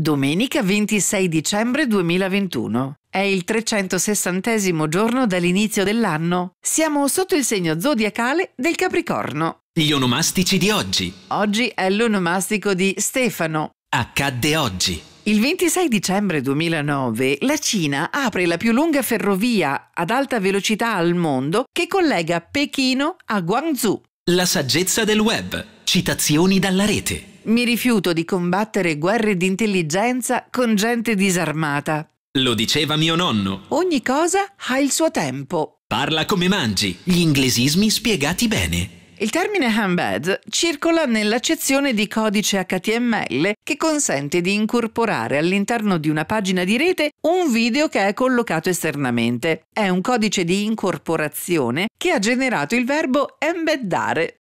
Domenica 26 dicembre 2021. È il 360 giorno dall'inizio dell'anno. Siamo sotto il segno zodiacale del Capricorno. Gli onomastici di oggi. Oggi è l'onomastico di Stefano. Accadde oggi. Il 26 dicembre 2009 la Cina apre la più lunga ferrovia ad alta velocità al mondo che collega Pechino a Guangzhou. La saggezza del web. Citazioni dalla rete. Mi rifiuto di combattere guerre d'intelligenza con gente disarmata. Lo diceva mio nonno. Ogni cosa ha il suo tempo. Parla come mangi, gli inglesismi spiegati bene. Il termine handbed circola nell'accezione di codice HTML che consente di incorporare all'interno di una pagina di rete un video che è collocato esternamente. È un codice di incorporazione che ha generato il verbo embeddare